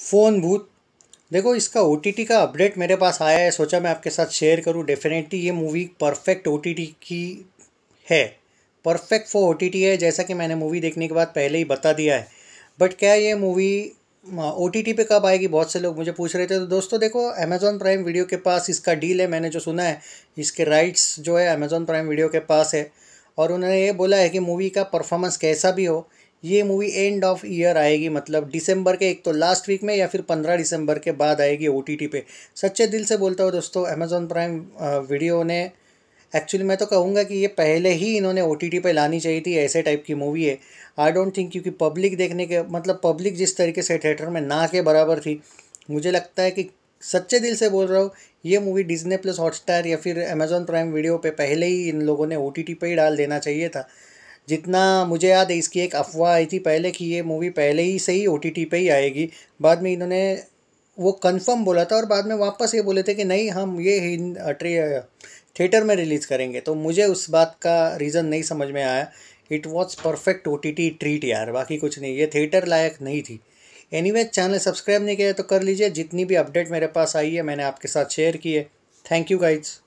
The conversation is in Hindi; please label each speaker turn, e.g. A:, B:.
A: फ़ोन भूत देखो इसका ओ का अपडेट मेरे पास आया है सोचा मैं आपके साथ शेयर करूँ डेफिनेटली ये मूवी परफेक्ट ओ की है परफेक्ट फॉर ओ है जैसा कि मैंने मूवी देखने के बाद पहले ही बता दिया है बट क्या ये मूवी ओ टी टी पे कब आएगी बहुत से लोग मुझे पूछ रहे थे तो दोस्तों देखो अमेजोन प्राइम वीडियो के पास इसका डील है मैंने जो सुना है इसके राइट्स जो है अमेज़ॉन प्राइम वीडियो के पास है और उन्होंने ये बोला है कि मूवी का परफॉर्मेंस कैसा भी हो ये मूवी एंड ऑफ ईयर आएगी मतलब दिसंबर के एक तो लास्ट वीक में या फिर पंद्रह दिसंबर के बाद आएगी ओ पे सच्चे दिल से बोलता हूँ दोस्तों अमेज़ोन प्राइम वीडियो ने एक्चुअली मैं तो कहूँगा कि ये पहले ही इन्होंने ओ टी पे लानी चाहिए थी ऐसे टाइप की मूवी है आई डोंट थिंक क्योंकि पब्लिक देखने के मतलब पब्लिक जिस तरीके से थिएटर में ना के बराबर थी मुझे लगता है कि सच्चे दिल से बोल रहा हूँ ये मूवी डिजने प्लस हॉटस्टार या फिर अमेजोन प्राइम वीडियो पे पहले ही इन लोगों ने ओ टी पे ही डाल देना चाहिए था जितना मुझे याद है इसकी एक अफवाह आई थी पहले कि ये मूवी पहले ही से ही ओ टी पे ही आएगी बाद में इन्होंने वो कंफर्म बोला था और बाद में वापस ये बोले थे कि नहीं हम ये थिएटर में रिलीज़ करेंगे तो मुझे उस बात का रीज़न नहीं समझ में आया it was perfect oh treat यार बाकी कुछ नहीं ये थिएटर लायक नहीं थी एनी anyway, चैनल सब्सक्राइब नहीं किया तो कर लीजिए जितनी भी अपडेट मेरे पास आई है मैंने आपके साथ शेयर की है थैंक यू गाइड्स